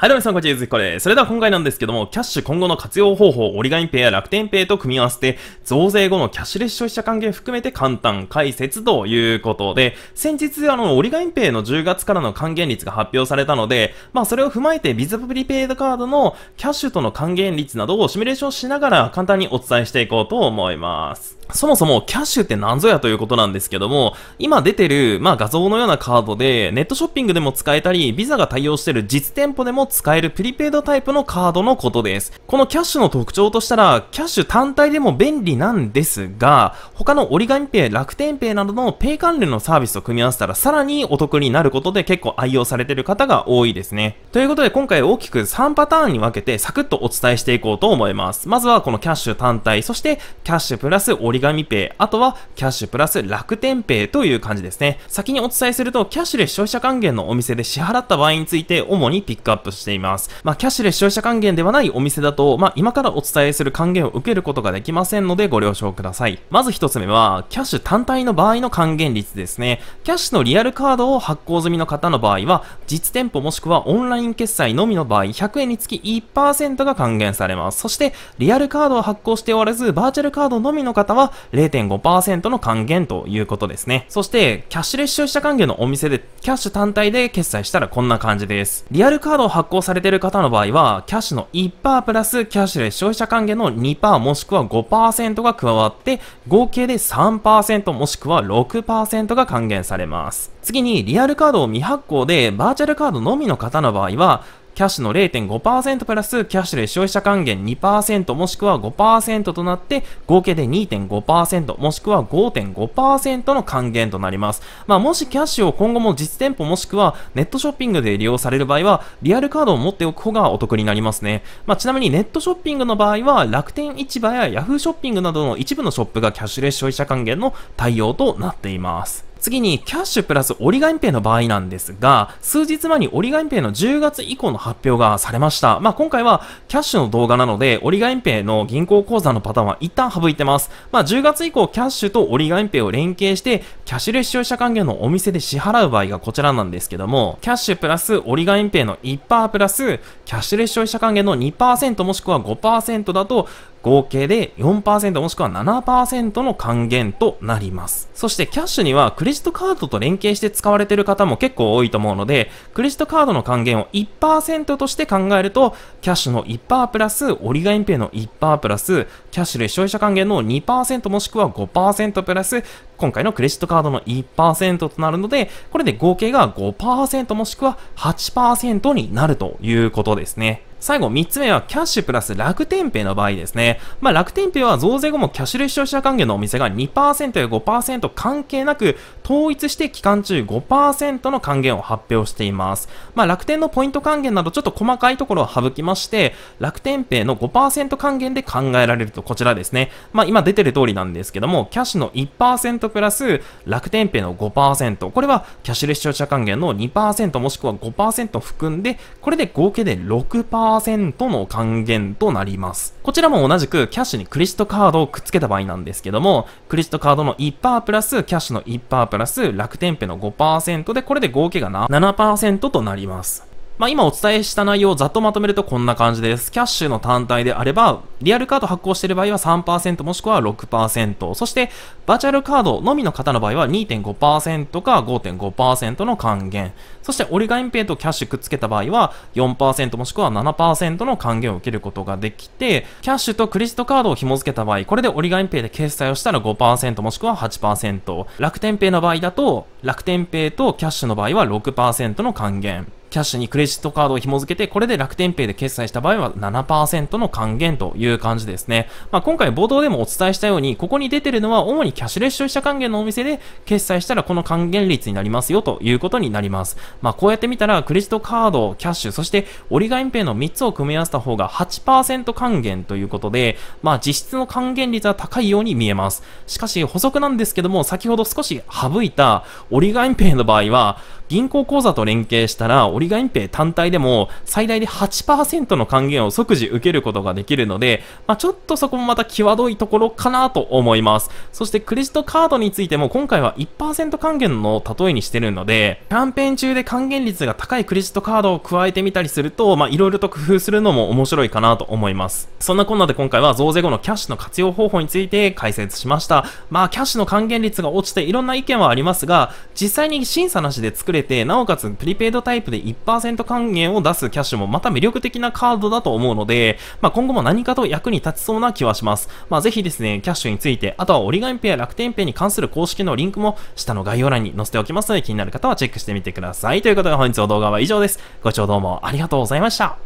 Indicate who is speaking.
Speaker 1: はい、どうも皆さん、こんにちは、ゆずひこです。それでは今回なんですけども、キャッシュ今後の活用方法、オリガインペイや楽天ペイと組み合わせて、増税後のキャッシュレス消費者還元含めて簡単解説ということで、先日、あの、オリガインペイの10月からの還元率が発表されたので、まあ、それを踏まえて、ビズプリペイドカードのキャッシュとの還元率などをシミュレーションしながら簡単にお伝えしていこうと思います。そもそもキャッシュって何ぞやということなんですけども、今出てる、まあ、画像のようなカードで、ネットショッピングでも使えたり、ビザが対応してる実店舗でも使えるプリペイドタイプのカードのことです。このキャッシュの特徴としたら、キャッシュ単体でも便利なんですが、他の折り紙ペイ、楽天ペイなどのペイ関連のサービスと組み合わせたら、さらにお得になることで結構愛用されてる方が多いですね。ということで今回大きく3パターンに分けて、サクッとお伝えしていこうと思います。まずはこのキャッシュ単体、そしてキャッシュプラス折り折り紙ペイ、あとはキャッシュプラス楽天ペイという感じですね。先にお伝えすると、キャッシュレス消費者還元のお店で支払った場合について主にピックアップしています。まあ、キャッシュレス消費者還元ではないお店だと、まあ、今からお伝えする還元を受けることができませんのでご了承ください。まず一つ目は、キャッシュ単体の場合の還元率ですね。キャッシュのリアルカードを発行済みの方の場合は、実店舗もしくはオンライン決済のみの場合、100円につき1%が還元されます。そして、リアルカードを発行しておらず、バーチャルカードのみの方は、0.5%の還元ということですね。そして、キャッシュレス消費者還元のお店で、キャッシュ単体で決済したらこんな感じです。リアルカードを発行されている方の場合は、キャッシュの1%プラスキャッシュレス消費者還元の2%もしくは5%が加わって、合計で3%もしくは6%が還元されます。次に、リアルカードを未発行で、バーチャルカードのみの方の場合は、キャッシュの0.5%プラスキャッシュレス消費者還元2%もしくは5%となって合計で2.5%もしくは5.5%の還元となります。まあもしキャッシュを今後も実店舗もしくはネットショッピングで利用される場合はリアルカードを持っておく方がお得になりますね。まあちなみにネットショッピングの場合は楽天市場やヤフーショッピングなどの一部のショップがキャッシュレス消費者還元の対応となっています。次に、キャッシュプラス折り紙ペイの場合なんですが、数日前に折り紙ペイの10月以降の発表がされました。まあ、今回はキャッシュの動画なので、折り紙ペイの銀行口座のパターンは一旦省いてます。まあ、10月以降、キャッシュと折り紙ペイを連携して、キャッシュレス消費者還元のお店で支払う場合がこちらなんですけども、キャッシュプラス折り紙ペイの1%プラス、キャッシュレス消費者還元の2%もしくは5%だと、合計で4%もしくは7%の還元となります。そしてキャッシュにはクレジットカードと連携して使われている方も結構多いと思うので、クレジットカードの還元を1%として考えると、キャッシュの1%プラス、オリガインペイの1%プラス、キャッシュで消費者還元の2%もしくは5%プラス、今回のクレジットカードの1%となるので、これで合計が5%もしくは8%になるということですね。最後、3つ目はキャッシュプラス楽天ペイの場合ですね。まあ、楽天ペイは増税後もキャッシュレス消費者還元のお店が2%や5%関係なく、統一して期間中5%の還元を発表しています。まあ、楽天のポイント還元などちょっと細かいところを省きまして、楽天ペイの5%還元で考えられるとこちらですね。まあ、今出てる通りなんですけども、キャッシュの1%プラス楽天ペイの5%。これはキャッシュレス消費者還元の2%もしくは5%含んで、これで合計で6%。1の還元となります。こちらも同じくキャッシュにクレジットカードをくっつけた場合なんですけども、クレジットカードの1%プラス、キャッシュの1%プラス、楽天ペの5%で、これで合計が7%となります。まあ、今お伝えした内容をざっとまとめるとこんな感じです。キャッシュの単体であれば、リアルカード発行している場合は3%もしくは6%、そしてバーチャルカードのみの方の場合は2.5%か5.5%の還元、そしてオガインペイとキャッシュくっつけた場合は4%もしくは7%の還元を受けることができて、キャッシュとクレジットカードを紐付けた場合、これでオガインペイで決済をしたら5%もしくは8%、楽天ペイの場合だと、楽天ペイとキャッシュの場合は6%の還元、キャッシュにクレジットカードを紐付けて、これで楽天ペイで決済した場合は7%の還元という感じですね。まあ、今回冒頭でもお伝えしたように、ここに出てるのは主にキャッシュレス消費者還元のお店で決済したらこの還元率になりますよということになります。まあ、こうやってみたら、クレジットカード、キャッシュ、そしてオリガインペイの3つを組み合わせた方が8%還元ということで、まあ、実質の還元率は高いように見えます。しかし、補足なんですけども、先ほど少し省いたオリガインペイの場合は、銀行口座と連携したら、オリガインペイ単体でも最大で8%の還元を即時受けることができるので、まあ、ちょっとそこもまた際どいところかなと思います。そしてクレジットカードについても今回は1%還元の例えにしてるので、キャンペーン中で還元率が高いクレジットカードを加えてみたりすると、まあ、いろいろと工夫するのも面白いかなと思います。そんなこんなで今回は増税後のキャッシュの活用方法について解説しました。まあ、キャッシュの還元率が落ちていろんな意見はありますが、実際に審査なしで作れれて、なおかつプリペイドタイプで1%還元を出すキャッシュもまた魅力的なカードだと思うので、まあ、今後も何かと役に立ちそうな気はします。まあ、ぜひですね、キャッシュについて、あとは折り紙ペア、楽天ペイに関する公式のリンクも下の概要欄に載せておきますので、気になる方はチェックしてみてください。ということで本日の動画は以上です。ご視聴どうもありがとうございました。